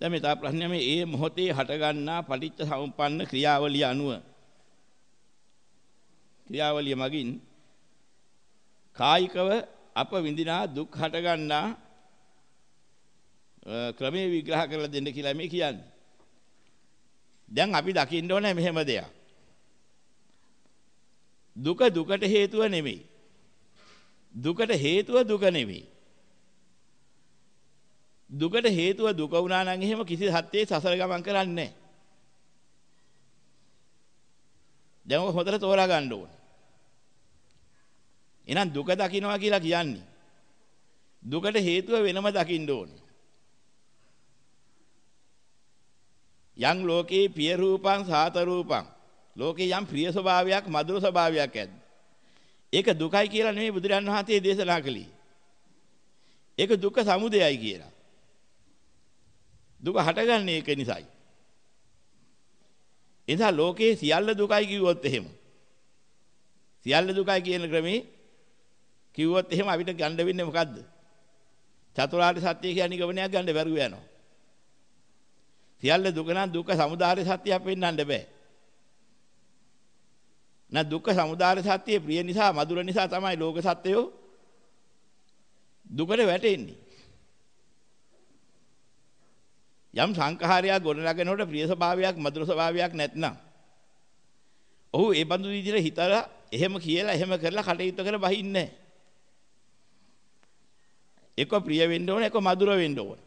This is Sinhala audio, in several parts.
දැන් මේ තව ප්‍රශ්නය මේ ඒ මොහොතේ හටගන්නා පටිච්ච සමුප්පන්න ක්‍රියාවලිය අනුව ක්‍රියාවලිය මගින් කායිකව අප විඳිනා දුක් හටගන්නා ක්‍රමේ විග්‍රහ කරලා දෙන්න කියලා මේ කියන්නේ. දැන් අපි දකින්න ඕනේ මෙහෙම දෙයක්. දුක දුකට හේතුව නෙමෙයි. දුකට හේතුව දුක නෙමෙයි. දුකට හේතුව දුක වුණා නම් එහෙම කිසි සත්‍යයේ සසර ගමන් කරන්නේ නැහැ. දැන් ඔය හොඳට තෝරා ගන්න ඕන. එහෙනම් දුක දකින්නවා කියලා කියන්නේ දුකට හේතුව වෙනම දකින්න ඕනේ. යම් ලෝකේ පිය රූපං සාත රූපං ලෝකේ යම් ප්‍රිය ස්වභාවයක් මధుර ස්වභාවයක් ඇද්ද ඒක දුකයි කියලා නෙමෙයි බුදුරන් වහන්සේ දේශනා කළේ ඒක දුක්ඛ සමුදයයි කියලා දුක හටගන්නේ ඒක නිසායි. එනිසා ලෝකයේ සියල්ල දුකයි කිව්වොත් එහෙම. සියල්ල දුකයි කියන ක්‍රමේ කිව්වොත් එහෙම අපිට ගන්න වෙන්නේ මොකද්ද? චතුරාර්ය සත්‍ය කියන ගමනයක් ගන්න බැරුව යනවා. සියල්ල දුක නම් දුක සමුදාය සත්‍ය අපෙන්නන්න බෑ. නා දුක්ඛ සමුදාය සත්‍යයේ ප්‍රිය නිසා මధుර නිසා තමයි ලෝක සත්‍යය දුකට වැටෙන්නේ. යම් සංඛාරයක් ගොඩනගෙනකොට ප්‍රිය ස්වභාවයක් මధుර ස්වභාවයක් නැත්නම් ඔහු ඒ බඳු විදිහට හිතලා එහෙම කියලා එහෙම කරලා කටයුතු කර බහින්නේ එක ප්‍රිය වෙන්න ඕන එක මధుර වෙන්න ඕන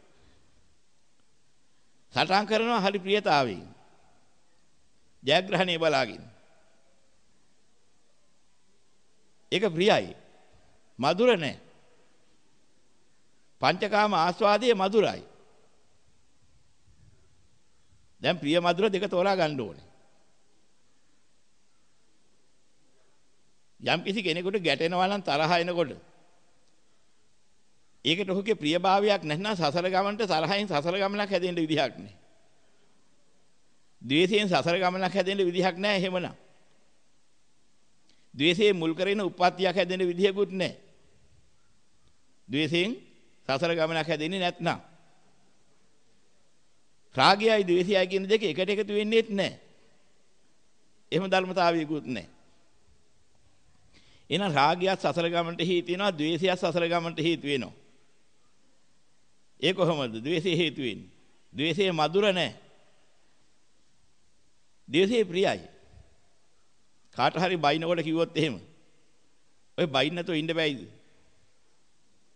සටහන් කරනවා හරි ප්‍රියතාවයෙන් ජයග්‍රහණය බලාගෙන ඒක ප්‍රියයි මధుර නැහැ පංචකාම ආස්වාදයේ මధుරයි දැන් ප්‍රිය මధుර දෙක තෝරා ගන්න ඕනේ. යම් කිසි කෙනෙකුට ගැටෙනවා නම් තරහ එනකොට ඒකට ඔහුගේ ප්‍රියභාවයක් නැත්නම් සසර ගමනට තරහෙන් සසර ගමනක් හැදෙන්න විදිහක් නැහැ. ද්වේෂයෙන් සසර ගමනක් හැදෙන්න විදිහක් නැහැ එහෙමනම්. ද්වේෂයේ මුල් කරගෙන උප්පත්තියක් හැදෙන්න විදිහකුත් නැහැ. ද්වේෂයෙන් සසර ගමනක් හැදෙන්නේ නැත්නම් රාගයයි ද්වේෂයයි කියන දෙක එකට එකතු වෙන්නේත් නැහැ. එහෙම ධර්මතාවයකුත් නැහැ. එහෙනම් රාගයත් සසල ගමනට හේතු වෙනවා, ද්වේෂයත් සසල ගමනට හේතු වෙනවා. ඒ කොහොමද? ද්වේෂය හේතු වෙන්නේ. ද්වේෂය මధుර නැහැ. ද්වේෂය ප්‍රියයි. කාට හරි බයිනකොට කිව්වොත් එහෙම. ඔය බයින් නැතුව ඉන්න බෑයිද?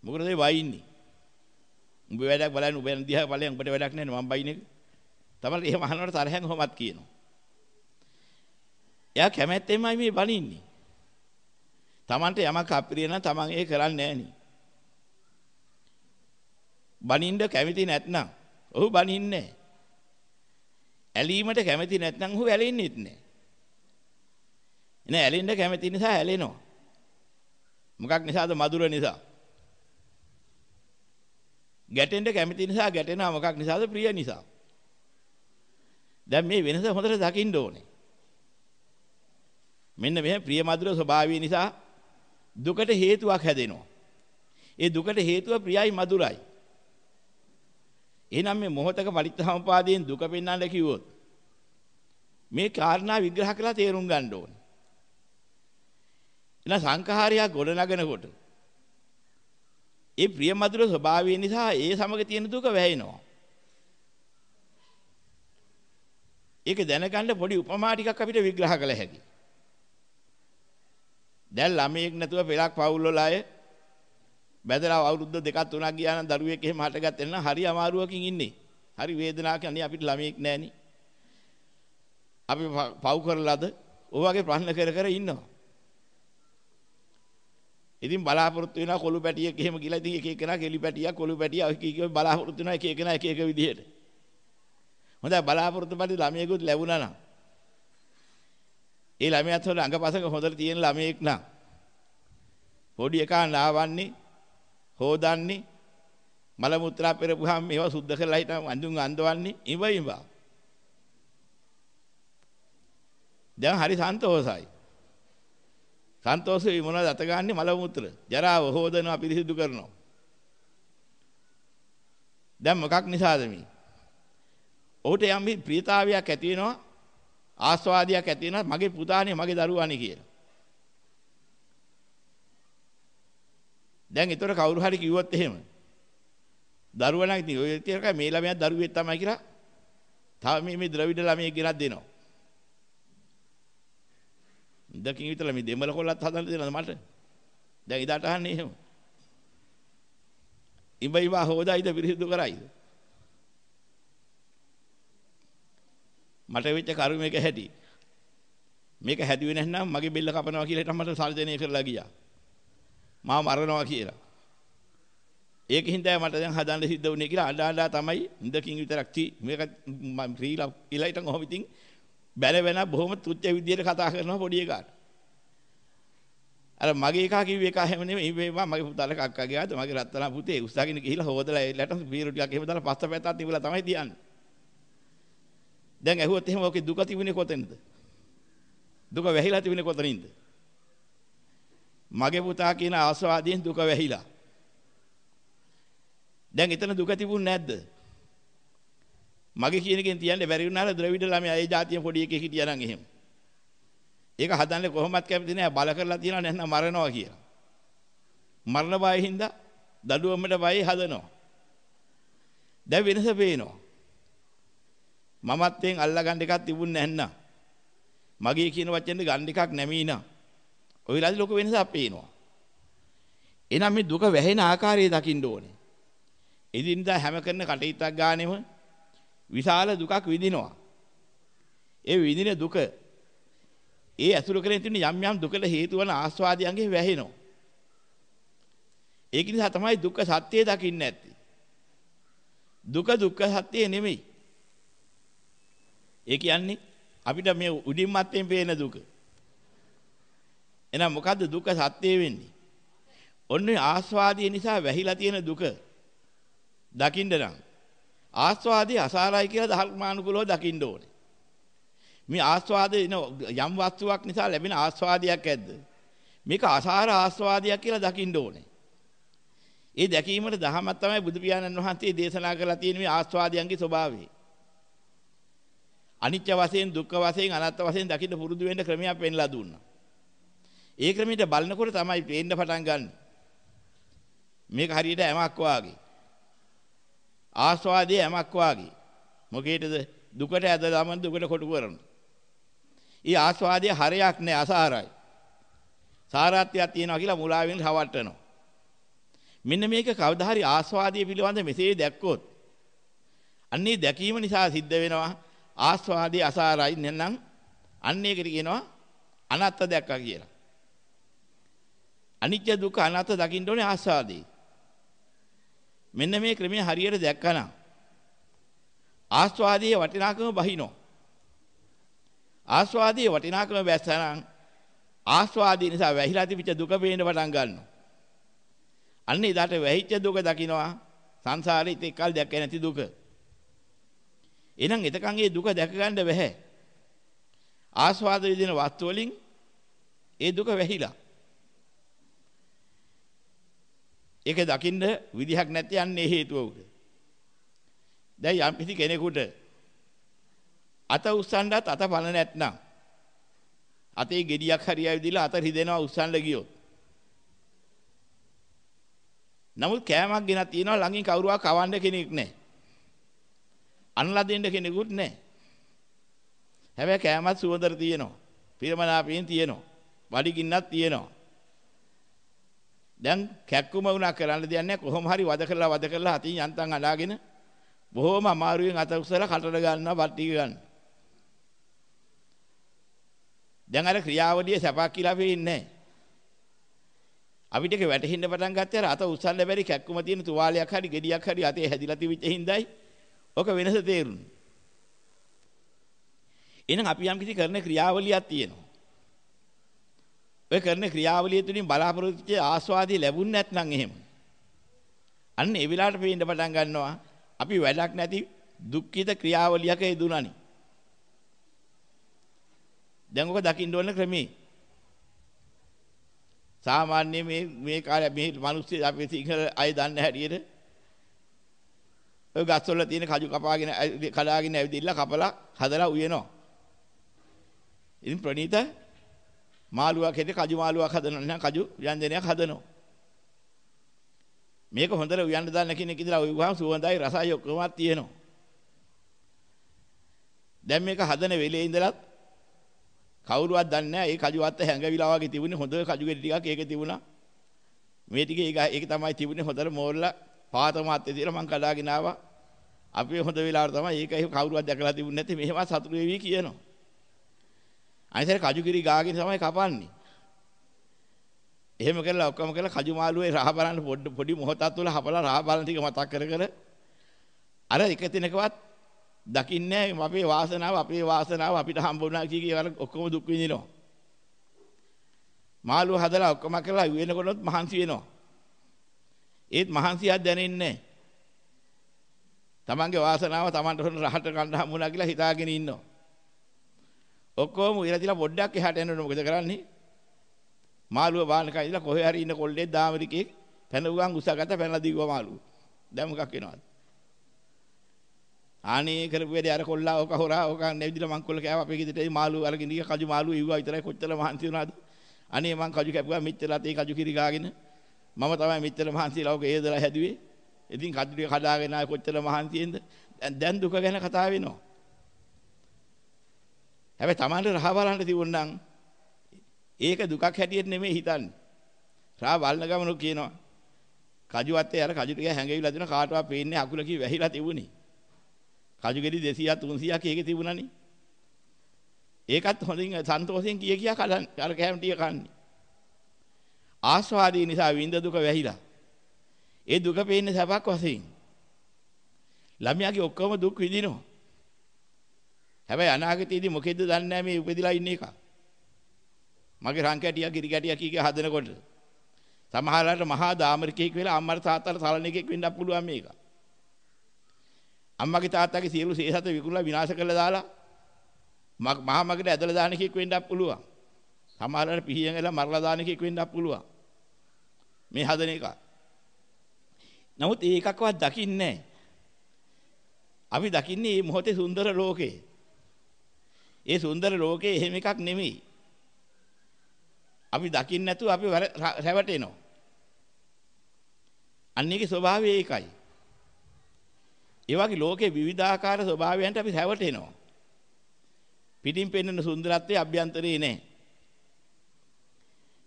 මොකටද ඒ බයින්නේ? උඹ වැඩක් බලන්න උඹ යන දිහා බලයන් උඹට වැඩක් නැහැ නේ මම බයින් එක. තමයි එහෙම අහනකොට තරහෙන් කොහොමත් කියනවා. එයා කැමැත්තෙන්මයි මේ බනින්නේ. Tamanට යමක් අප්‍රිය නම් Taman ඒක කරන්නේ නැහෙනි. බනින්න කැමති නැත්නම් ඔහු බනින්නේ නැහැ. ඇලීමට කැමති නැත්නම් ඔහු ඇලෙන්නේත් නැහැ. එන ඇලෙන්න කැමති නිසා ඇලෙනවා. මොකක් නිසාද මధుර නිසා. ගැටෙන්න කැමති නිසා ගැටෙනා මොකක් නිසාද ප්‍රිය නිසා. දැන් මේ වෙනස හොඳට දකින්න ඕනේ. මෙන්න මෙහෙම ප්‍රිය මధుර ස්වභාවය නිසා දුකට හේතුවක් හැදෙනවා. ඒ දුකට හේතුව ප්‍රියයි මధుරයි. එහෙනම් මේ මොහතක පරිත්‍ථාමපාදයෙන් දුක පෙන්වන්න කිව්වොත් මේ කාරණා විග්‍රහ කරලා තේරුම් ගන්න ඕනේ. එන සංඛාරය ගොඩනගෙනකොට ඒ ප්‍රිය මధుර ස්වභාවය නිසා ඒ සමග තියෙන දුක වැහෙනවා. ඒක දැනගන්න පොඩි උපමා ටිකක් අපිට විග්‍රහ කළ හැකියි. දැන් ළමයෙක් නැතුව පෙලක් පවුල් වල අය බැදලා අවුරුද්ද දෙකක් තුනක් ගියා නම් දරුවෙක් එහෙම හටගත්තේ නම් හරි අමාරුවකින් ඉන්නේ. හරි වේදනාවක් අනේ අපිට ළමයෙක් නැහෙනි. අපි පව් කරලාද? ඔය වගේ ප්‍රශ්න කර කර ඉන්නවා. ඉතින් බලාපොරොත්තු වෙනවා කොළු පැටියෙක් එහෙම කියලා ඉතින් එක එකනා කෙලි පැටියා කොළු පැටියා ඔය කීකේ බලාපොරොත්තු වෙනවා එක එකනා එක එක විදිහට හොඳයි බලාපොරොත්තු පැටි ළමයෙකුත් ලැබුණා නම් ඒ ළමයාත් හොඳ අඟපසක හොඳට තියෙන ළමයෙක් නම් පොඩි එකා නාවන්නේ හොදන්නේ මල මුත්‍රා පෙරපුවාම ඒවා සුද්ධ කරලා හිටන් අඳුන් අඳවන්නේ ඉඹ ඉඹ දැන් හරි සන්තෝසයි සන්තෝෂ වෙයි මොනවද අත ගන්නෙ මල මුත්‍ර. ජරාව හොදනවා පිරිසිදු කරනවා. දැන් මොකක් නිසාද මේ? ඔහුට යම් ප්‍රියතාවයක් ඇති වෙනවා ආස්වාදයක් ඇති වෙනවා මගේ පුතානේ මගේ දරුවානේ කියලා. දැන් ඊතර කවුරු හරි කිව්වොත් එහෙම දරුවා නම් ඉතින් ඔය තියරක මේ ළමයා දරුවෙක් තමයි කියලා තව මේ මේ ද්‍රවිඩ ළමයෙක් ගෙනත් දෙනවා. ඉදකින් විතර මේ දෙමළ කොල්ලත් හදන්න දෙනවද මට? දැන් ඉදාට අහන්නේ එහෙම. ඉඹයිවා හොදායිද පිරිසිදු කරයිද? මට වෙච්ච කරු මේක හැටි. මේක හැදුවේ නැත්නම් මගේ බෙල්ල කපනවා කියලා හිටන් මට සර්ජනය කරලා ගියා. මාව මරනවා කියලා. ඒකින් තමයි මට දැන් හදන්න සිද්ධ වුනේ කියලා අඬ අඬ තමයි ඉඳකින් විතරක් ති මේක රීලා ඉලයිටන් ඔහොම ඉතින් බැන වෙන බොහොම තුච්ච විදියට කතා කරනවා පොඩි එකාට. අර මගේ එකා කිව්වේ එකා හැම නෙමෙයි මේවා මගේ පුතාල කක්කාගේ ආද මගේ රත්තරන් පුතේ උස්සගෙන ගිහිල්ලා හොදලා එලට බීරු ටිකක් එහෙම දාලා පස්ස පැත්තක් තිබුණා තමයි තියන්නේ. දැන් ඇහුවොත් එහෙම ඔකේ දුක තිබුණේ කොතැනද? දුක වැහිලා තිබුණේ කොතනින්ද? මගේ පුතා කියන ආස්වාදයෙන් දුක වැහිලා. දැන් එතන දුක තිබුණ නැද්ද? මගේ කියන එකෙන් තියන්න බැරි වුණාල ද්‍රවිඩ ළමයා ඒ જાතිය පොඩි එකෙක් හිටියා නම් එහෙම. ඒක හදන්නේ කොහොමත් කැමති නෑ බල කරලා තියනවා නැත්නම් මරනවා කියලා. මරණ බය හින්දා දඩුවමට බයයි හදනවා. දැන් වෙනස පේනවා. මමත්යෙන් අල්ලගන්න එකක් තිබුණේ නැන්නා. මගේ කියන වචනේ ගන්න එකක් නැමීනා. ඔයලාදි ලොකු වෙනසක් පේනවා. එහෙනම් මේ දුක වැහෙන ආකාරය දකින්න ඕනේ. එදින්දා හැම කරන කටයුත්තක් ගානේම විශාල දුකක් විඳිනවා. ඒ විඳින දුක ඒ ඇතුළු කරගෙන තියෙන යම් යම් දුකට හේතු වන ආස්වාදයන්ගේ වැහෙනවා. ඒක නිසා තමයි දුක්ඛ සත්‍යය දකින්න ඇත්තේ. දුක දුක්ඛ සත්‍යය නෙමෙයි. ඒ කියන්නේ අපිට මේ උඩින් මත්තෙන් පේන දුක. එහෙනම් මොකද්ද දුක්ඛ සත්‍යය වෙන්නේ? ඔන්නේ ආස්වාදය නිසා වැහිලා තියෙන දුක දකින්න නම් ආස්වාදී අසාරයි කියලා ධර්මානුකූලව දකින්න ඕනේ. මේ ආස්වාදේ යම් වස්තුවක් නිසා ලැබෙන ආස්වාදයක් ඇද්ද? මේක අසාර ආස්වාදයක් කියලා දකින්න ඕනේ. ඒ දැකීමට දහම තමයි බුදු පියාණන් වහන්සේ දේශනා කරලා තියෙන මේ ආස්වාදයන්ගේ ස්වභාවය. අනිත්‍ය වශයෙන් දුක්ඛ වශයෙන් අනාත්ම වශයෙන් දකින්න පුරුදු වෙන්න ක්‍රමයක් පෙන්ලා දුන්නා. ඒ ක්‍රමයට බලනකොට තමයි පේන්න පටන් ගන්න. මේක හරියට ඇමක් වාගේ. ආස්වාදයේ යමක් වාගේ. මොකේද දුකට ඇදලාම දුකට කොටු කරනවා. ඊ ආස්වාදයේ හරයක් නැහැ අසහරයි. සාරාත්‍යයක් තියනවා කියලා මුලාවෙන් හවට්ටනවා. මෙන්න මේක කවදා හරි ආස්වාදයේ පිළිබඳ මෙසේ දැක්කොත් අන්නේ දැකීම නිසා සිද්ධ වෙනවා ආස්වාදයේ අසාරයි නැත්නම් අන්න ඒකට කියනවා අනත්ත දැක්කා කියලා. අනිත්‍ය දුක්ඛ අනාත්ම දකින්න ඕනේ ආස්වාදේ. මෙන්න මේ ක්‍රමය හරියට දැක්කනම් ආස්වාදයේ වටිනාකම බහිනෝ. ආස්වාදයේ වටිනාකම බැස්සනම් ආස්වාදය නිසා වැහිලා තිබිච්ච දුක පේන්න පටන් ගන්නවා. අන්න එදාට වැහිච්ච දුක දකිනවා සංසාරේ ඉතින් කල් දැක්ක නැති දුක. එහෙනම් එතකන් ඒ දුක දැක ගන්න බැහැ. ආස්වාද විදින වස්තු වලින් ඒ දුක වැහිලා. ඒක දකින්න විදිහක් නැති යන්නේ හේතුව උඩ. දැන් යම් කිසි කෙනෙකුට අත උස්සන්නත් අත පල නැත්නම් අතේ gediyak හරියයි දිලා අත රිදෙනවා උස්සන්න ගියොත්. නමුත් කෑමක් ගෙනත් තියනවා ළඟින් කවුරුවා කවන්න කෙනෙක් නැහැ. අනලා දෙන්න කෙනෙකුත් නැහැ. හැබැයි කෑමත් සුවඳට තියෙනවා. පිරමනාපයෙන් තියෙනවා. වඩිගින්නක් තියෙනවා. දැන් කැක්කුම වුණා කරන්න දෙයක් නැහැ කොහොම හරි වද කරලා වද කරලා අතින් යන්තම් අනාගෙන බොහොම අමාරුවෙන් අත උස්සලා කටට ගන්නවා පට්ටික ගන්න. දැන් අර ක්‍රියාවලිය සැපක් කියලා වෙන්නේ නැහැ. අපිට ඒක වැටහෙන්න පටන් ගත්තේ අර අත උස්සන්න බැරි කැක්කුම තියෙන තුවාලයක් හරි gediyak හරි අතේ හැදිලා තිබිච්ච හිඳයි ඔක වෙනස තේරුණා. එහෙනම් අපි යම් කිසි කරන ක්‍රියාවලියක් තියෙනවා. ඔය කරන ක්‍රියාවලිය තුලින් බලාපොරොත්තු ආස්වාදී ලැබුණ නැත්නම් එහෙම. අන්න ඒ වෙලාවට පේන්න පටන් ගන්නවා අපි වැඩක් නැති දුක්ඛිත ක්‍රියාවලියක යෙදුණානි. දැන් ඔක දකින්න ඕන ක්‍රමේ. සාමාන්‍ය මේ මේ කාලේ මේ මිනිස්සු අපි සිංහල අය දන්න හැටියට ඔය ගස්වල තියෙන කජු කපාගෙන කඩාගෙන ඇවිදilla කපලා හදලා උයනවා. ඉතින් ප්‍රණීත මාළුවා කෙනෙක් කජු මාළුවක් හදනවා නම් කජු ව්‍යංජනයක් හදනවා. මේක හොඳට උයන්න දාන්න කෙනෙක් ඉඳලා උයුවාම සුවඳයි රසයි ඔක්කොමත් තියෙනවා. දැන් මේක හදන වෙලේ ඉඳලත් කවුරුවත් දන්නේ නැහැ ඒ කජු වත්ත හැංගවිලා වගේ තිබුණේ හොඳ කජු ගෙඩි ටිකක් ඒකේ තිබුණා. මේ ටික ඒක ඒක තමයි තිබුණේ හොඳට මෝරලා පාත මාත්‍ය දාලා මං කඩාගෙන ආවා. අපි හොඳ වෙලාවට තමයි ඒක කවුරුවත් දැකලා තිබුණ නැති මෙහෙම සතුටු වෙවි කියනවා. අනිසර කජුගිරි ගාගෙන තමයි කපන්නේ. එහෙම කරලා ඔක්කොම කරලා කජු මාළුවේ රහ බලන්න පොඩි පොඩි මොහොතක් තුල හපලා රහ බලන ටික මතක් කර කර අර එක තැනකවත් දකින්නේ අපේ වාසනාව අපේ වාසනාව අපිට හම්බ වුණා කියන ඔක්කොම දුක් විඳිනවා. මාළුව හදලා ඔක්කොම කරලා වෙනකොටත් මහන්සි වෙනවා. ඒත් මහන්සියක් දැනෙන්නේ නැහැ. තමන්ගේ වාසනාව තමන්ට හොර රහට කණ්ඩා හම්බුණා කියලා හිතාගෙන ඉන්නවා. ඔක්කොම ඉර දිලා පොඩ්ඩක් එහාට යනකොට මොකද කරන්නේ? මාළුව බානකයි ඉඳලා කොහේ හරි ඉන්න කොල්ලේ දාමරිකේ පැනුගන් උසගත පැනලා දීගුවා මාළුව. දැන් මොකක් වෙනවද? ආනේ කරපු වැඩේ අර කොල්ලා ඕක හොරා ඕක නැවිදිලා මං කොල්ල කෑවා අපේ ගෙදරට ඒ මාළු අරගෙන ගිහ කජු මාළු ඉව්වා විතරයි කොච්චර මහන්සි වුණාද? අනේ මං කජු කැපුවා මෙච්චරත් ඒ කජු කිරි ගාගෙන මම තමයි මෙච්චර මහන්සිලා ඕක ඒදලා හැදුවේ. ඉතින් කජු ටික කඩාගෙන ආය කොච්චර මහන්සියෙන්ද? දැන් දුක ගැන කතා වෙනවා. හැබැයි Tamanට රහ බලන්න තිබුණනම් ඒක දුකක් හැටියට නෙමෙයි හිතන්නේ. රහ බලන ගමන කියනවා. කජු වත්තේ අර කජු ටික හැංගෙවිලා දෙන කාටවත් පේන්නේ අකුල කි වැහිලා තිබුණේ. කජු ගෙඩි 200 300ක් ඒකේ තිබුණානේ. ඒකත් හොඳින් සන්තෝෂයෙන් කිය කියා කඩන්නේ අර කැම ටික කන්නේ. ආස්වාදී නිසා විඳ දුක වැහිලා. ඒ දුක පේන්නේ සබක් වශයෙන්. ළමයාගේ ඔක්කොම දුක් විඳිනවා. හැබැයි අනාගතයේදී මොකෙද්ද දන්නේ නැහැ මේ උපදිලා ඉන්න එක. මගේ රංකැටියා ගිරි ගැටියා කීක හදනකොට සමහරලාට මහා දාමරිකෙක් වෙලා අම්මර තාත්තලා සලන එකෙක් වෙන්නත් පුළුවන් මේක. අම්මගේ තාත්තගේ සියලු සේසත විකුණලා විනාශ කරලා දාලා මහා මගට ඇදලා දාන එකෙක් වෙන්නත් පුළුවන්. සමහරලාට පිහියෙන් එලා මරලා දාන එකෙක් වෙන්නත් පුළුවන්. මේ හදන එක. නමුත් ඒකක්වත් දකින්නේ නැහැ. අපි දකින්නේ මේ මොහොතේ සුන්දර ලෝකේ. ඒ සුන්දර ලෝකේ එහෙම එකක් නෙමෙයි. අපි දකින්න නැතුව අපි රැවටෙනවා. අන්න ඒකේ ස්වභාවය ඒකයි. ඒ වගේ ලෝකේ විවිධාකාර ස්වභාවයන්ට අපි රැවටෙනවා. පිටින් පෙන්වන සුන්දරත්වයේ අභ්‍යන්තරේ නැහැ.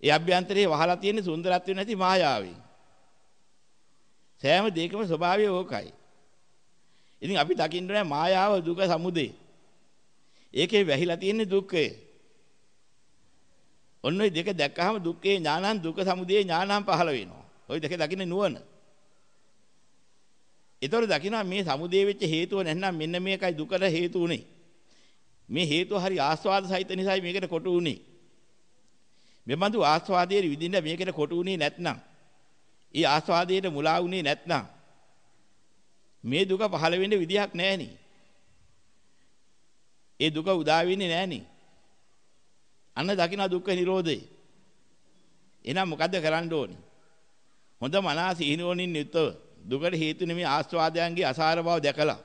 ඒ අභ්‍යන්තරේ වහලා තියෙන සුන්දරත්වය නැති මායාවෙන්. සෑම දෙයකම ස්වභාවය ඕකයි. ඉතින් අපි දකින්න මායාව දුක සමුදේ ඒකේ වැහිලා තියෙන්නේ දුක්ඛය. ඔන්න ඔය දෙක දැක්කහම දුක්ඛේ ඥානං දුක්ඛ සමුදය ඥානං පහළ වෙනවා. ওই දෙක දකින්නේ නුවණ. ඒතොර දකිනවා මේ සමුදේ වෙච්ච හේතුව නැත්නම් මෙන්න මේකයි දුකට හේතු උනේ. මේ හේතුව හරි ආස්වාද සහිත නිසායි මේකට කොටු උනේ. මෙබඳු ආස්වාදයේ විඳින්න මේකට කොටු උනේ නැත්නම් ඒ ආස්වාදයට මුලා උනේ නැත්නම් මේ දුක පහළ වෙන්න විදියක් නැහැ නේ. ඒ දුක උදා වෙන්නේ නැහනේ. අන්න දකින්න දුක්ඛ නිරෝධය. එහෙනම් මොකද්ද කරන්න ඕනේ? හොඳ මනස ඉහිනෝනින් යුතව දුකට හේතු නෙමෙයි ආස්වාදයන්ගේ අසාර බව දැකලා.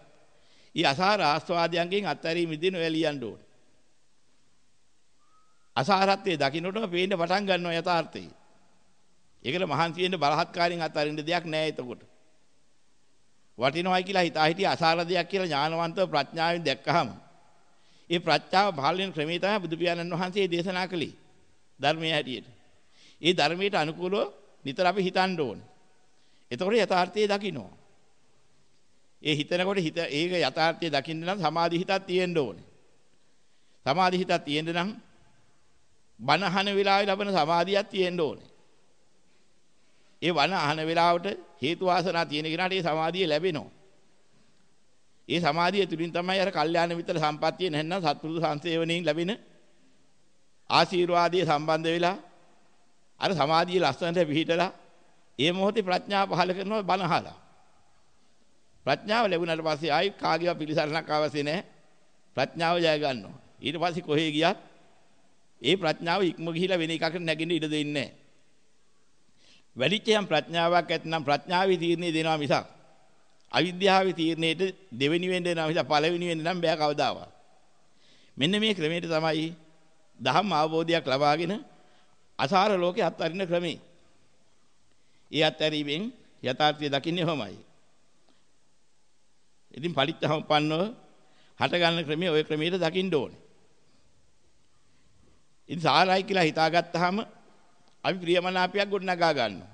ඊ අසාර ආස්වාදයන්ගෙන් අත්හැරීම ඉදින ඔය ලියන්න ඕනේ. අසාරත්වයේ දකින්නටම පේන්න පටන් ගන්නවා යථාර්ථය. ඒකට මහන්සි වෙන්න බලහත්කාරයෙන් අත්හරින්න දෙයක් නැහැ එතකොට. වටිනවයි කියලා හිතා හිටිය අසාර දෙයක් කියලා ඥානවන්තව ප්‍රඥාවෙන් දැක්කහම ඒ ප්‍රඥාව පහළ වෙන ක්‍රමේ තමයි බුදු පියාණන් වහන්සේ දේශනා කළේ ධර්මයේ හැටියට. ඒ ධර්මයට අනුකූලව නිතර අපි හිතන්න ඕනේ. එතකොට යථාර්ථය දකින්නවා. ඒ හිතනකොට හිත ඒක යථාර්ථය දකින්න නම් සමාධි හිතක් තියෙන්න ඕනේ. සමාධි හිතක් තියෙන්න නම් බණ අහන වෙලාවේ ලබන සමාධියක් තියෙන්න ඕනේ. ඒ වණ අහන වෙලාවට හේතු වාසනා තියෙන කෙනාට ඒ සමාධිය ලැබෙනවා. ඒ සමාධිය තුලින් තමයි අර කල්යාණ මිත්‍ර සම්පත්තිය නැත්නම් සත්පුරුෂ සංසේවණයෙන් ලැබෙන ආශීර්වාදයේ සම්බන්ධ වෙලා අර සමාධිය ලස්සනට පිහිටලා ඒ මොහොතේ ප්‍රඥාව පහල කරනවා බණහලා ප්‍රඥාව ලැබුණාට පස්සේ ආයි කාගේවත් පිළිසරණක් අවශ්‍ය නැහැ ප්‍රඥාව ජය ගන්නවා ඊට පස්සේ කොහේ ගියත් ඒ ප්‍රඥාව ඉක්ම ගිහිලා වෙන එකකට නැගින්න ඉඩ දෙන්නේ නැහැ වැඩිච්ච යම් ප්‍රඥාවක් ඇත්නම් ප්‍රඥාවේ තීරණේ දෙනවා මිසක් අවිද්‍යාවේ තීරණයට දෙවෙනි වෙන්න නම් හිතා පළවෙනි වෙන්න නම් බෑ කවදාවත්. මෙන්න මේ ක්‍රමයට තමයි දහම් අවබෝධයක් ලබාගෙන අසාර ලෝකේ අත්හරින ක්‍රමේ. ඒ අත්හැරීමෙන් යථාර්ථය දකින්නේ කොහොමයි? ඉතින් පරිත්‍යාවපන්නව හට ගන්න ක්‍රමයේ ওই ක්‍රමයට දකින්න ඕනේ. ඉතින් සාරයි කියලා හිතාගත්තාම අපි ප්‍රියමනාපයක් ගොඩනගා ගන්නවා.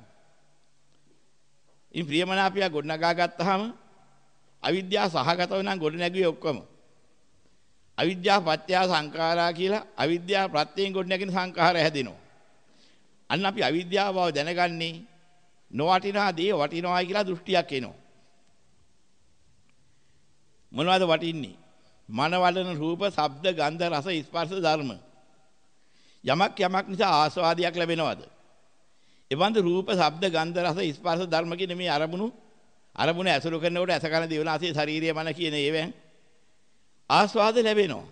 ඉන් ප්‍රියමනාපිය ගොඩනගා ගත්තාම අවිද්‍යාව සහගතව නම් ගොඩ නැගුවේ ඔක්කොම. අවිද්‍යාව පත්‍ය සංඛාරා කියලා අවිද්‍යාව ප්‍රත්‍යයෙන් ගොඩ නැගෙන සංඛාරය හැදෙනවා. අන්න අපි අවිද්‍යාව බව දැනගන්නේ නොවටිනා දේ වටිනවායි කියලා දෘෂ්ටියක් එනවා. මොනවද වටින්නේ? මන වඩන රූප, ශබ්ද, ගන්ධ, රස, ස්පර්ශ ධර්ම. යමක් යමක් නිසා ආස්වාදයක් ලැබෙනවද? එවන්ද රූප, ශබ්ද, ගන්ධ, රස, ස්පර්ශ ධර්ම කියන මේ අරමුණු අරමුණ ඇසුරු කරනකොට ඇස කන දිව නාසය ශරීරය මන කියන ඒවෙන් ආස්වාද ලැබෙනවා.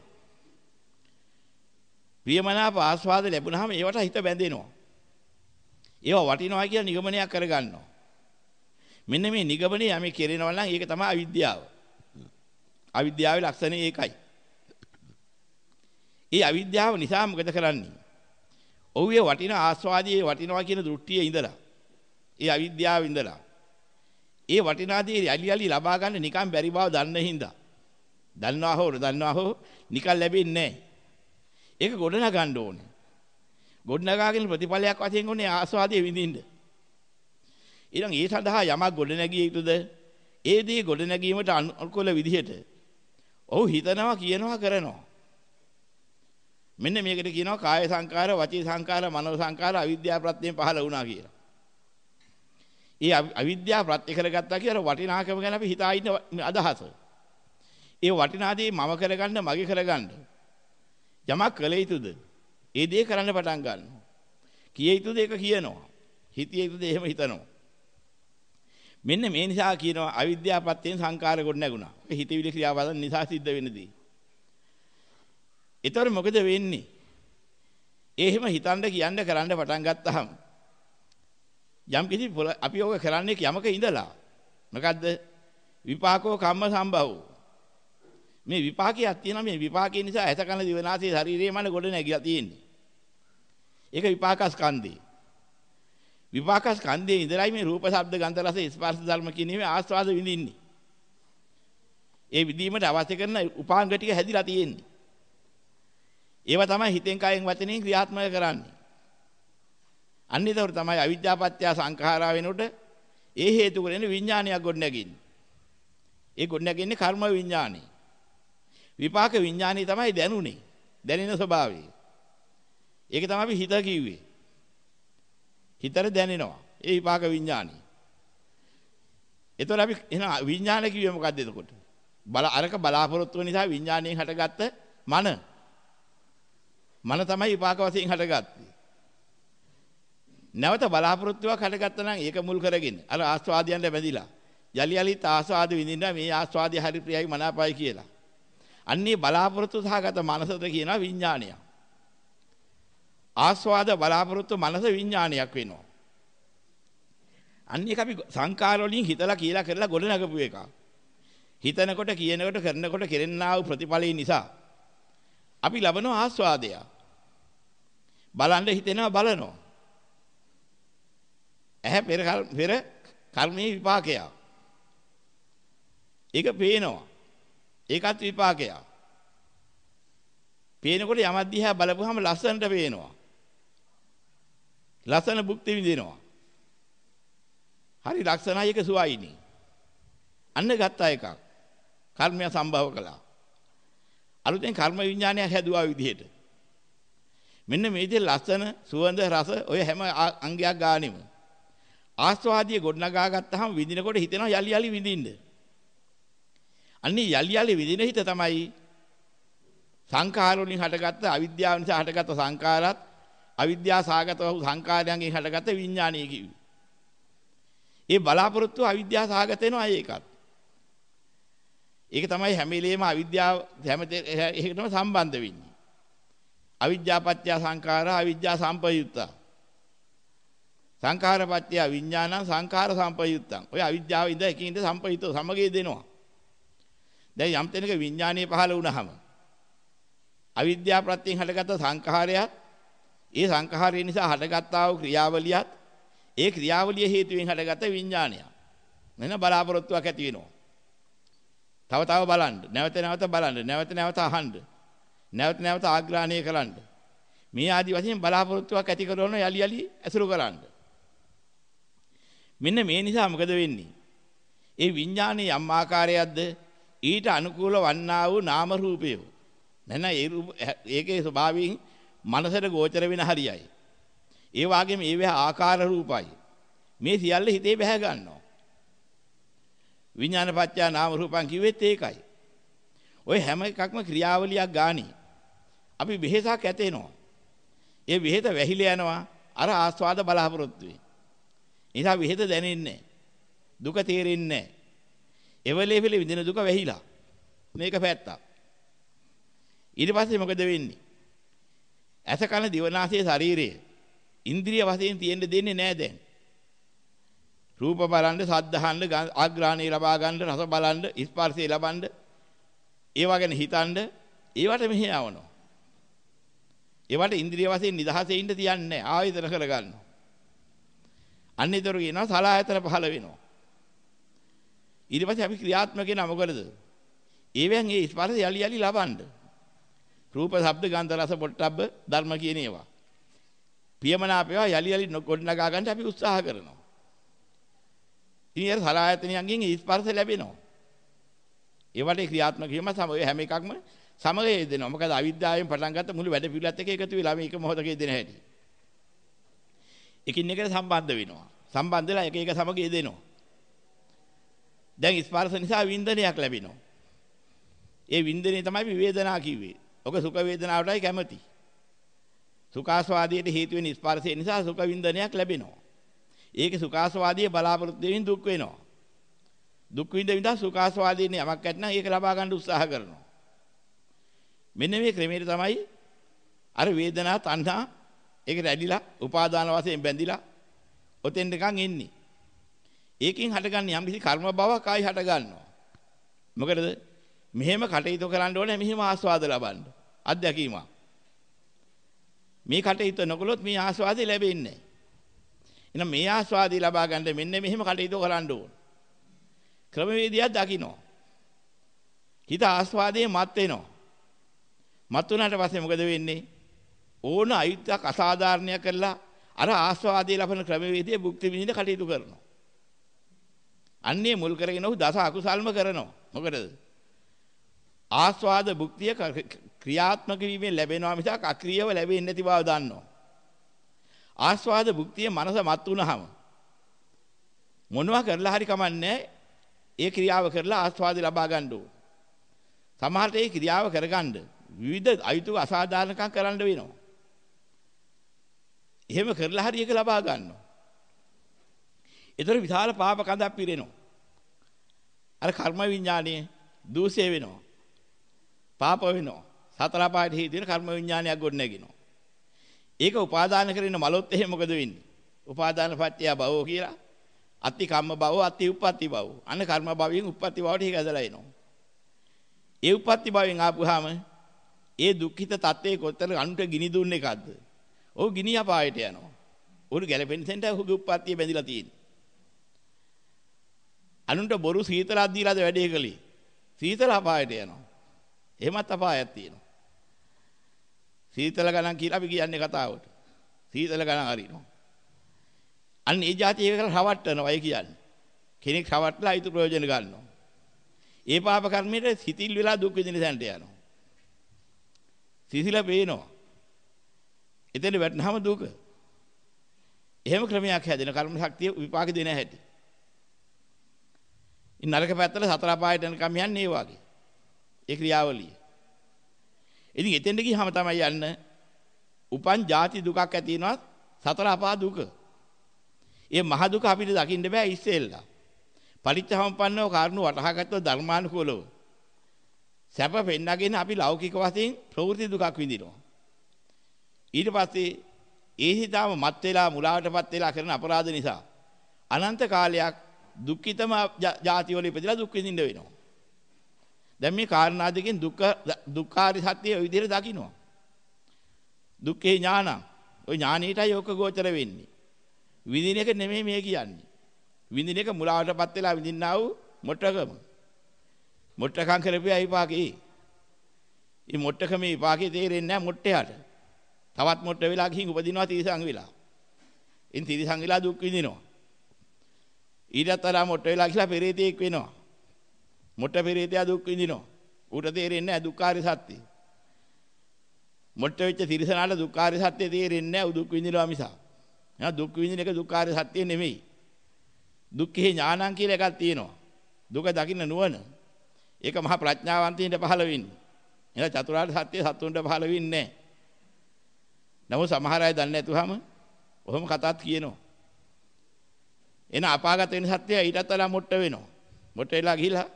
ප්‍රියමනාප ආස්වාද ලැබුණාම ඒවට හිත බැඳෙනවා. ඒවා වටිනවා කියලා නිගමනයක් කරගන්නවා. මෙන්න මේ නිගමනය යමේ කෙරෙනවා නම් ඒක තමයි අවිද්‍යාව. අවිද්‍යාවේ ලක්ෂණය ඒකයි. ඒ අවිද්‍යාව නිසා මොකද කරන්නේ? ඔහුගේ වටින ආස්වාදයේ වටිනවා කියන දෘෂ්ටියේ ඉඳලා ඒ අවිද්‍යාව ඉඳලා ඒ වටිනාදී යලි යලි ලබා ගන්න නිකන් බැරි බව දන්න හින්දා දන්නවා හෝ දන්නවා හෝ නිකන් ලැබෙන්නේ නැහැ. ඒක ගොඩනගන්න ඕනේ. ගොඩනගාගෙන ප්‍රතිඵලයක් වශයෙන් ඕනේ ආස්වාදයේ විඳින්න. ඊළඟ ඒ සඳහා යමක් ගොඩනැගිය යුතුද? ඒ දේ ගොඩනැගීමට අනුකූල විදිහට ඔහු හිතනවා කියනවා කරනවා. මෙන්න මේකට කියනවා කාය සංකාර, වචී සංකාර, මනෝ සංකාර අවිද්‍යාව ප්‍රත්‍යයෙන් පහළ වුණා කියලා. ඒ අවිද්‍යාව ප්‍රත්‍ය කරගත්තා කියලා වටිනාකම ගැන අපි හිතා ඉන්න අදහස. ඒ වටිනාදී මම කරගන්න, මගේ කරගන්න. යමක් කළ යුතුද? ඒ දේ කරන්න පටන් ගන්නවා. කිය යුතුද ඒක කියනවා. හිතිය යුතුද එහෙම හිතනවා. මෙන්න මේ නිසා කියනවා අවිද්‍යාව ප්‍රත්‍යයෙන් සංකාර ගොඩ නැගුණා. හිතවිලි ක්‍රියාවලින් නිසා සිද්ධ වෙනදී. ඒතර මොකද වෙන්නේ? එහෙම හිතන්න කියන්න කරන්න පටන් ගත්තාම යම් කිසි අපි ඕක කරන්නේ යමක ඉඳලා මොකද්ද විපාකෝ කම්ම සම්භවෝ මේ විපාකයක් තියෙනවා මේ විපාකේ නිසා ඇස කන දිවනාසය ශරීරය මන ගොඩ නැගිලා තියෙන්නේ ඒක විපාකස්කන්ධේ විපාකස්කන්ධේ ඉඳලායි මේ රූප ශබ්ද ගන්ධ රස ස්පර්ශ ධර්ම කියන මේ ආස්වාද විඳින්නේ ඒ විදීමට අවශ්‍ය කරන උපාංග ටික හැදිලා තියෙන්නේ ඒවා තමයි හිතෙන් කයෙන් වචනෙන් ක්‍රියාත්මක කරන්නේ. අන්න ඒතර තමයි අවිද්‍යාපත්‍ය සංඛාරා වෙනකොට ඒ හේතු කරගෙන විඥානයක් ගොඩනැගින්නේ. ඒ ගොඩනැගෙන්නේ කර්ම විඥානේ. විපාක විඥානේ තමයි දැනුනේ. දැනෙන ස්වභාවය. ඒක තමයි අපි හිත කිව්වේ. හිතට දැනෙනවා. ඒ විපාක විඥානේ. එතකොට අපි එහෙනම් විඥාන කිව්වේ මොකද්ද එතකොට? බල අරක බලාපොරොත්තු වෙන නිසා විඥාණයෙන් හටගත්ත මන මන තමයි විපාක වශයෙන් හටගත්තේ. නැවත බලාපොරොත්තුවක් හටගත්තා නම් ඒක මුල් කරගෙන අර ආස්වාදයන්ට බැඳිලා යලි යලිත් ආස්වාද විඳිනවා මේ ආස්වාදය හරි ප්‍රියයි මනාපයි කියලා. අන්නේ බලාපොරොත්තු සහගත මනසට කියනවා විඥානය. ආස්වාද බලාපොරොත්තු මනස විඥානයක් වෙනවා. අන්න ඒක අපි සංකාර වලින් හිතලා කියලා කරලා ගොඩනගපු එක. හිතනකොට කියනකොට කරනකොට කෙරෙන්නා වූ ප්‍රතිඵලය නිසා අපි ලබන ආස්වාදය. බලන්න හිතෙනවා බලනවා. ඇහැ පෙර පෙර කර්මයේ විපාකය. ඒක පේනවා. ඒකත් විපාකය. පේනකොට යමක් දිහා බලපුවාම ලස්සනට පේනවා. ලස්සන භුක්ති විඳිනවා. හරි ලක්ෂණයි එක සුවයිනේ. අන්න ගත්තා එකක්. කර්මය සම්භව කළා. අලුතෙන් කර්ම විඥානයක් හැදුවා විදිහට. මෙන්න මේ විදිහේ ලස්සන සුවඳ රස ඔය හැම අංගයක් ගානෙම ආස්වාදිය ගොඩනගා ගත්තාම විඳිනකොට හිතෙනවා යලි යලි විඳින්න. අන්නේ යලි යලි විඳින හිත තමයි සංඛාර වලින් හටගත්ත අවිද්‍යාව නිසා හටගත්ත සංඛාරات අවිද්‍යා සාගත වූ සංඛාරයන්ගෙන් හටගත්ත විඥානය කිව්වේ. ඒ බලාපොරොත්තු අවිද්‍යා සාගත වෙනවා ඒකත්. ඒක තමයි හැම වෙලේම අවිද්‍යාව හැම එකටම සම්බන්ධ වෙන්නේ. අවිද්‍යාපත්‍ය සංඛාරා අවිද්‍යා සම්පයුත්තා. සංඛාරපත්‍ය විඥානං සංඛාර සම්පයුත්තං. ඔය අවිද්‍යාව ඉඳ එකින් ඉඳ සම්පයුත්තෝ සමගිය දෙනවා. දැන් යම් තැනක විඥානය පහළ වුණාම අවිද්‍යා ප්‍රත්‍යයෙන් හටගත්ත සංඛාරයත් ඒ සංඛාරය නිසා හටගත්තා වූ ක්‍රියාවලියත් ඒ ක්‍රියාවලිය හේතුවෙන් හටගත්ත විඥානය. නේද බලාපොරොත්තුවක් ඇති වෙනවා. තව තව බලන්න. නැවත නැවත බලන්න. නැවත නැවත අහන්න. නැවත නැවත ආග්‍රහණය කරන්න. මේ ආදි වශයෙන් බලාපොරොත්තුවක් ඇති කරන යලි යලි ඇසුරු කරන්න. මෙන්න මේ නිසා මොකද වෙන්නේ? ඒ විඥානයේ යම් ආකාරයක්ද ඊට අනුකූල වන්නා වූ නාම රූපය. නැන ඒ ඒකේ ස්වභාවයෙන් මනසට ගෝචර වෙන හරියයි. ඒ වගේම ඒවැ ආකාර රූපයි. මේ සියල්ල හිතේ බැහැ ගන්නවා. විඥාන පත්‍යා නාම රූපං කිව්වෙත් ඒකයි. ওই හැම එකක්ම ක්‍රියාවලියක් ගානේ. අපි වෙහෙසක් ඇතේනවා. ඒ වෙහෙත වැහිල යනවා අර ආස්වාද බලාපොරොත්තු වෙන්නේ. නිසා වෙහෙත දැනෙන්නේ දුක තේරෙන්නේ නැහැ. එවලේ පිළ විඳින දුක වැහිලා. මේක පැත්තක්. ඊට පස්සේ මොකද වෙන්නේ? ඇස කන දිවනාසය ශරීරය ඉන්ද්‍රිය වශයෙන් තියෙන්න දෙන්නේ නැහැ දැන්. රූප බලන්න, ශබ්ද අහන්න, ආග්‍රහණය ලබා ගන්න, රස බලන්න, ස්පර්ශය ලබන්න, ඒවා ගැන හිතන්න, ඒවට මෙහෙ යවනවා. ඒවට ඉන්ද්‍රිය වශයෙන් නිදහසේ ඉන්න තියන්නේ ආයතන කරගන්නවා. අන්නේතර කියනවා සලායතන පහළ වෙනවා. ඊට පස්සේ අපි ක්‍රියාත්මක වෙනවා මොකද? ඒවෙන් ඒ ස්පර්ශය යලි යලි ලබන්න. රූප, ශබ්ද, ගන්ධ, රස, පොට්ටබ්බ ධර්ම කියන ඒවා. පියමනාපේවා යලි යලි ගොඩනගා ගන්න අපි උත්සාහ කරනවා. ඉතින් ඒ සලායතනයන්ගෙන් ස්පර්ශ ලැබෙනවා. ඒවට ක්‍රියාත්මක වීම සම ඔය හැම එකක්ම සමගය දෙනවා. මොකද අවිද්‍යාවෙන් පටන් ගත්ත මුළු වැඩ පිළිවෙලත් එක එකතු වෙලා මේක මොහොතක දෙන හැටි. එකින් එකට සම්බන්ධ වෙනවා. සම්බන්ධ වෙලා එක එක සමගය දෙනවා. දැන් ස්පර්ශ නිසා වින්දනයක් ලැබෙනවා. ඒ වින්දනය තමයි විවේදනා කිව්වේ. ඔක සුඛ වේදනාවටයි කැමති. සුඛාස්වාදයට හේතු වෙන ස්පර්ශය නිසා සුඛ වින්දනයක් ලැබෙනවා. ඒකේ සුඛාසවාදී බලාපොරොත්තු වෙමින් දුක් වෙනවා. දුක් විඳ විඳ සුඛාසවාදී යමක් ඇත්නම් ඒක ලබා ගන්න උත්සාහ කරනවා. මෙන්න මේ ක්‍රමයට තමයි අර වේදනා තණ්හා ඒක රැඳිලා උපාදාන වශයෙන් බැඳිලා ඔතෙන් නිකන් එන්නේ. ඒකෙන් හටගන්නේ යම්කිසි කර්ම භාවයක් ආයි හටගන්නවා. මොකද මෙහෙම කටයුතු කරන්න ඕනේ මෙහෙම ආස්වාද ලබන්න. අත්දැකීමක්. මේ කටයුතු නොකළොත් මේ ආස්වාදේ ලැබෙන්නේ නැහැ. එහෙනම් මේ ආස්වාදී ලබා ගන්න මෙන්න මෙහෙම කටයුතු කරන්න ඕන. ක්‍රමවේදයක් දකින්න. හිත ආස්වාදයේ මත් වෙනවා. මත් වුණාට පස්සේ මොකද වෙන්නේ? ඕන අයුක්තක් අසාධාරණයක් කරලා අර ආස්වාදයේ ලබන ක්‍රමවේදයේ භුක්ති විඳින කටයුතු කරනවා. අන්නේ මුල් කරගෙන ඔහු දස අකුසල්ම කරනවා. මොකටද? ආස්වාද භුක්තිය ක්‍රියාත්මක වීමෙන් ලැබෙනවා මිසක් අක්‍රියව ලැබෙන්නේ නැති බව දන්නවා. ආස්වාද භුක්තිය මනස මත් වුණාම මොනවා කරලා හරි කමන්නේ ඒ ක්‍රියාව කරලා ආස්වාදේ ලබා ගන්න ඕන. සමහරට ඒ ක්‍රියාව කරගන්න විවිධ අයිතු අසාධාරණකම් කරන්න වෙනවා. එහෙම කරලා හරි එක ලබා ගන්නවා. ඒතර විශාල පාප කඳක් පිරෙනවා. අර කර්ම විඥානයේ දූෂය වෙනවා. පාප වෙනවා. සතර පායට හේතු වෙන කර්ම විඥානයක් ගොඩනැගෙනවා. ඒක උපාදාන කරගෙන මලොත් එහෙම මොකද වෙන්නේ? උපාදාන පත්‍ය භවෝ කියලා. අති කම්ම භවෝ අති උප්පත්ති භවෝ. අන්න කර්ම භවයෙන් උප්පත්ති භවට ඒක ඇදලා එනවා. ඒ උප්පත්ති භවයෙන් ආපුවාම ඒ දුක්ඛිත තත්ත්වයේ කොතන අනුට ගිනි දුන්න එකක්ද? ඔහු ගිනි අපායට යනවා. උරු ගැලපෙන තැනට ඔහුගේ උප්පත්තිය බැඳිලා තියෙන්නේ. අනුන්ට බොරු සීතලක් දීලාද වැඩේ කළේ? සීතල අපායට යනවා. එහෙමත් අපායක් තියෙනවා. සීතල ගණන් කියලා අපි කියන්නේ කතාවට. සීතල ගණන් අරිනවා. අන්න ඒ જાති ඒක රවට්ටනවා ඒ කියන්නේ. කෙනෙක් රවට්ටලා ඊට ප්‍රයෝජන ගන්නවා. ඒ පාප කර්මයට සිතිල් වෙලා දුක් විඳින තැනට යනවා. සිසිල පේනවා. එතන වැටෙනහම දුක. එහෙම ක්‍රමයක් හැදෙන කර්ම ශක්තිය විපාක දෙන හැටි. ඉන් නරක පැත්තට සතර අපායට යනකම් යන්නේ ඒ වගේ. ඒ ක්‍රියාවලිය. ඉතින් එතෙන්ට ගියාම තමයි යන්න උපන් ಜಾති දුකක් ඇති වෙනවා සතර අපා දුක. ඒ මහ දුක අපිට දකින්න බෑ ඉස්සෙල්ලා. පරිත්‍යාසම්පන්නව කාරණු වටහා ගත්තොත් ධර්මානුකූලව. සැප පෙන්නගෙන අපි ලෞකික වශයෙන් ප්‍රවෘත්ති දුකක් විඳිනවා. ඊට පස්සේ ඒ හිතාම මත් වෙලා මුලාවටපත් වෙලා කරන අපරාධ නිසා අනන්ත කාලයක් දුක්ඛිතම ಜಾති වල ඉපදලා දුක් විඳින්න වෙනවා. දැන් මේ කාරණා දෙකෙන් දුක්ඛ දුක්ඛාරි සත්‍යය ওই විදිහට දකින්නවා. දුක්ඛේ ඥානං. ওই ඥානෙටයි ඔක ගෝචර වෙන්නේ. විඳින එක නෙමෙයි මේ කියන්නේ. විඳින එක මුලාවටපත් වෙලා විඳින්නා වූ මොට්ටකම. මොට්ටකම් කරපියා විපාකේ. මේ මොට්ටකමේ විපාකේ තේරෙන්නේ නැහැ මොට්ටයට. තවත් මොට්ට වෙලා ගිහින් උපදිනවා තීසංග වෙලා. ඉන් තීසංග වෙලා දුක් විඳිනවා. ඊටත් අර මොට්ට වෙලා කියලා පෙරේතෙක් වෙනවා. මොට පෙරේතයා දුක් විඳිනවා. ඌට තේරෙන්නේ නැහැ දුක්ඛාරය සත්‍ය. මොට වෙච්ච තිරසනාට දුක්ඛාරය සත්‍ය තේරෙන්නේ නැහැ දුක් විඳිනවා මිසක්. නේද දුක් විඳින එක දුක්ඛාරය සත්‍ය නෙමෙයි. දුක්ඛේ ඥානං කියලා එකක් තියෙනවා. දුක දකින්න නුවණ. ඒක මහා ප්‍රඥාවන්තයින්ට පහළ වෙන්නේ. එහෙනම් චතුරාර්ය සත්‍ය සත්තුන්ට පහළ වෙන්නේ නැහැ. නමුත් සමහර අය දන්නේ නැතුවම ඔහොම කතාත් කියනවා. එන අපාගත වෙන සත්‍යය ඊටත් වඩා මොට්ට වෙනවා. මොට්ට වෙලා ගිහිලා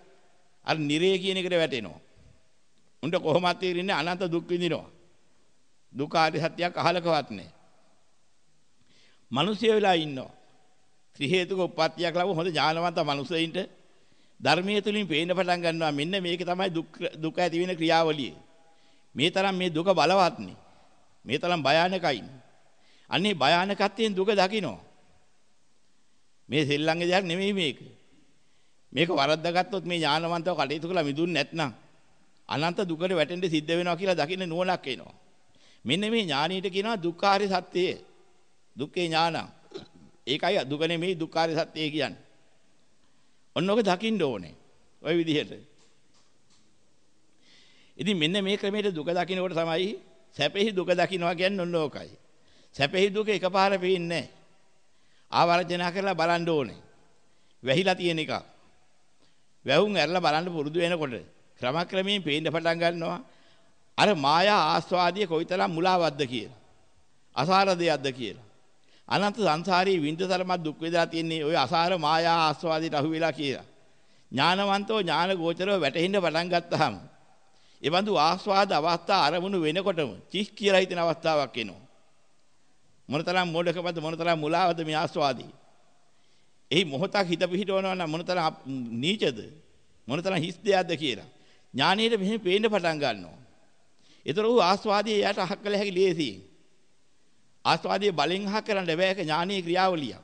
අර නිරේ කියන එකට වැටෙනවා. උන්ට කොහොමත් තේරෙන්නේ අනන්ත දුක් විඳිනවා. දුක ආදි සත්‍යයක් අහලකවත් නැහැ. මිනිස්සු වෙලා ඉන්නවා. ත්‍රි හේතුක උප්පත්තියක් ලැබුව හොඳ ඥානවන්ත මිනිසෙයින්ට ධර්මයේ තුලින් පේන්න පටන් ගන්නවා මෙන්න මේක තමයි දුක් දුක ඇති වෙන ක්‍රියාවලිය. මේ තරම් මේ දුක බලවත්නේ. මේ තරම් භයානකයි. අන්නේ භයානකත්වයෙන් දුක දකින්න. මේ සෙල්ලංගේ දෙයක් නෙමෙයි මේක. මේක වරද්දාගත්තොත් මේ ඥානවන්තව කටයුතු කළා මිදුන්නේ නැත්නම් අනන්ත දුකට වැටෙන්න සිද්ධ වෙනවා කියලා දකින්න නුවණක් එනවා. මෙන්න මේ ඥානීයට කියනවා දුක්ඛාරය සත්‍යය. දුක්ඛේ ඥානං. ඒකයි දුක නෙමෙයි දුක්ඛාරය සත්‍යය කියන්නේ. ඔන්න ඔක දකින්න ඕනේ. ওই විදිහට. ඉතින් මෙන්න මේ ක්‍රමයට දුක දකින්නකොට තමයි සැපෙහි දුක දකින්නවා කියන්නේ ඔන්න ඕකයි. සැපෙහි දුක එකපාර පේන්නේ නැහැ. ආවර්ජනා කරලා බලන්න ඕනේ. වැහිලා තියෙන එකක්. වැහුම් ඇරලා බලන්න පුරුදු වෙනකොට ක්‍රමක්‍රමයෙන් පේන්න පටන් ගන්නවා අර මායා ආස්වාදිය කොයිතරම් මුලාවක්ද කියලා. අසාර දෙයක්ද කියලා. අනන්ත සංසාරී විඳතරමත් දුක් වේදලා තියෙන්නේ ওই අසාර මායා ආස්වාදයට අහු වෙලා කියලා. ඥානවන්තෝ ඥාන ගෝචරව වැටෙන්න පටන් ගත්තාම එවන්දු ආස්වාද අවස්ථා අරමුණු වෙනකොටම චිස් කියලා හිතෙන අවස්ථාවක් එනවා. මොනතරම් මොඩකමද මොනතරම් මුලාවද මේ ආස්වාදී. එහි මොහොතක් හිත පිහිටවනවා නම් මොනතරම් නීචද මොනතරම් හිස් දෙයක්ද කියලා ඥානීයට මෙහෙම පේන්න පටන් ගන්නවා. ඒතර වූ ආස්වාදයේ යට අහක් කළ හැකි ලේසියෙන්. ආස්වාදයේ බලෙන් අහක් කරන්න බෑ ඒක ඥානීය ක්‍රියාවලියක්.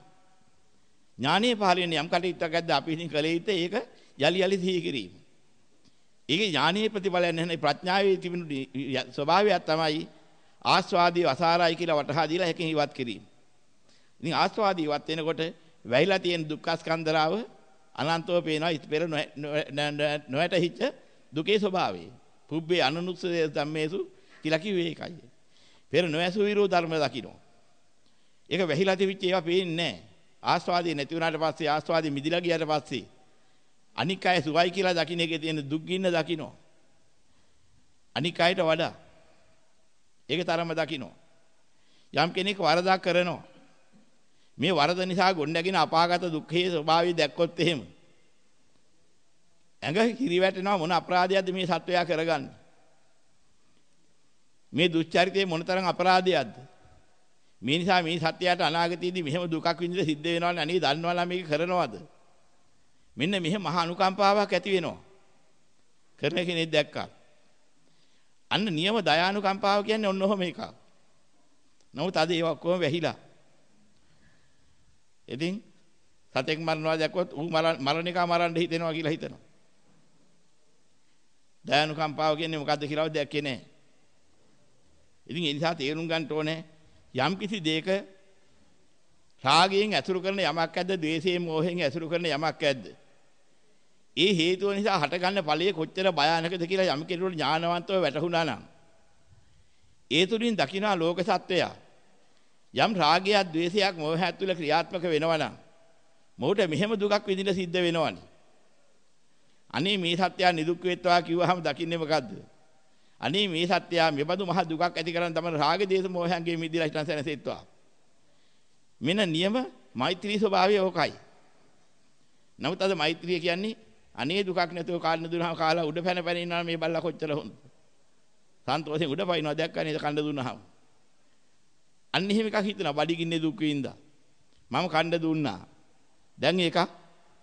ඥානීය පහළින් යම් කටයුත්තක් ඇද්ද අපි ඉතින් කළ යුත්තේ ඒක යලි යලි සිහි කිරීම. ඒකේ ඥානීය ප්‍රතිඵලයක් නැහැ ප්‍රඥාවේ තිබෙන ස්වභාවයක් තමයි ආස්වාදී වසාරයි කියලා වටහා දීලා ඒකෙන් ඉවත් කිරීම. ඉතින් ආස්වාදී ඉවත් වෙනකොට වැහිලා තියෙන දුක්ඛස්කන්ධරාව අනන්තව පේනවා පෙර නොයැටහිච්ච දුකේ ස්වභාවය. පුබ්බේ අනනුස්සය ධම්මේසු කියලා කිව්වේ ඒකයි. පෙර නොයසු විරෝ ධර්ම දකින්න. ඒක වැහිලා තිබිච්ච ඒවා පේන්නේ නැහැ. ආස්වාදී නැති වුණාට පස්සේ ආස්වාදී මිදිලා ගියාට පස්සේ අනික් අය සුවයි කියලා දකින්න එකේ තියෙන දුක් ගින්න දකින්න. අනික් අයට වඩා ඒක තරම දකින්න. යම් කෙනෙක් වරදක් කරනවා මේ වරද නිසා ගොඩනැගෙන අපාගත දුක්ඛයේ ස්වභාවය දැක්කොත් එහෙම ඇඟ කිරිවැටෙනවා මොන අපරාධයක්ද මේ සත්වයා කරගන්නේ මේ දුස්චරිතයේ මොනතරම් අපරාධයක්ද මේ නිසා මේ සත්‍යයට අනාගතයේදී මෙහෙම දුකක් විඳින සිද්ධ වෙනවනේ අනේ දන්නවලා මේක කරනවද මෙන්න මෙහෙ මහා අනුකම්පාවක් ඇති වෙනවා කරන කෙනෙක් දැක්කා අන්න නියම දයානුකම්පාව කියන්නේ ඔන්න ඔහම එකක් නමුත් අද ඒක කොහොම වැහිලා ඉතින් සතෙක් මරනවා දැක්කොත් ඌ මරණ එක මරන්න හිතෙනවා කියලා හිතනවා. දයනුකම්පාව කියන්නේ මොකද්ද කියලාවත් දැක්කේ නැහැ. ඉතින් ඒ නිසා තේරුම් ගන්න ඕනේ යම් කිසි දෙයක රාගයෙන් ඇසුරු කරන යමක් ඇද්ද, ද්වේෂයෙන්, මෝහයෙන් ඇසුරු කරන යමක් ඇද්ද? ඒ හේතුව නිසා හටගන්න ඵලයේ කොච්චර භයානකද කියලා යම් කෙනෙකුට ඥානවන්තව වැටහුණා නම් ඒ තුලින් දකිනා ලෝක සත්වයා යම් රාගයක් ద్వේෂයක් මොහය තුළ ක්‍රියාත්මක වෙනවනම් මොහුට මෙහෙම දුකක් විඳින්න සිද්ධ වෙනවනේ. අනේ මේ සත්‍යය නිදුක් වේත්වා කිව්වහම දකින්නේ මොකද්ද? අනේ මේ සත්‍යය මෙබඳු මහ දුකක් ඇති කරන තමයි රාග දේශ මොහයන්ගේ මිදිලා හිටන් සැනසෙත්වා. මෙන්න නියම මෛත්‍රී ස්වභාවය ඕකයි. නමුත් අද මෛත්‍රිය කියන්නේ අනේ දුකක් නැතුව කාලන දුනහම කාලා උඩ පැන පැන ඉන්නවා මේ බල්ලා කොච්චර හොඳ. සන්තෝෂයෙන් උඩ පයින්නවා දැක්කනේ කන්න දුනහම. අන්න එහෙම එකක් හිතනවා බඩගින්නේ දුක් විඳා. මම කණ්ඩ දුන්නා. දැන් ඒක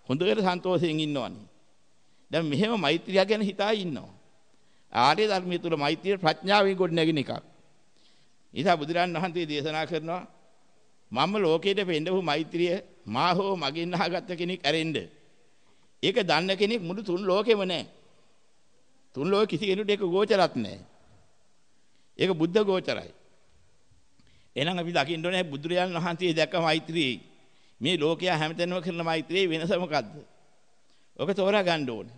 හොඳට සන්තෝෂයෙන් ඉන්නවනේ. දැන් මෙහෙම මෛත්‍රිය ගැන හිතා ඉන්නවා. ආර්ය ධර්මයේ තුල මෛත්‍රිය ප්‍රඥාවෙන් ගොඩ නැගෙන එකක්. නිසා බුදුරන් වහන්සේ දේශනා කරනවා මම ලෝකෙට පෙන්නපු මෛත්‍රිය මා හෝ මගෙන් අහගත්ත කෙනෙක් ඇරෙන්න. ඒක දන්න කෙනෙක් මුළු තුන් ලෝකෙම නැහැ. තුන් ලෝක කිසි කෙනෙකුට ඒක ගෝචරත් නැහැ. ඒක බුද්ධ ගෝචරයි. එහෙනම් අපි දකින්න ඕනේ බුදුරජාණන් වහන්සේ දැක්ක මෛත්‍රියයි. මේ ලෝකයා හැමතැනම කරන මෛත්‍රියේ වෙනස මොකද්ද? ඔක තෝරා ගන්න ඕනේ.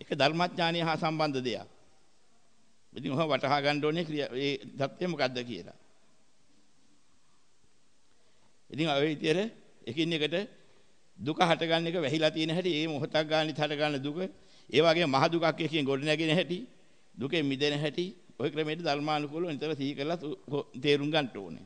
ඒක ධර්මඥානය හා සම්බන්ධ දෙයක්. ඉතින් ඔහොම වටහා ගන්න ඕනේ ඒ தත්ත්වය මොකද්ද කියලා. ඉතින් ඔය විදියට එකින් එකට දුක හටගන්න එක වැහිලා තියෙන හැටි ඒ මොහොතක් ගානත් හටගන්න දුක ඒ වගේ මහ දුකක් එකකින් ගොඩ නැගෙන හැටි දුකෙන් මිදෙන හැටි ওই ක්‍රමයට ධර්මානුකූලව නිතර සිහි කරලා තේරුම් ගන්න ඕනේ.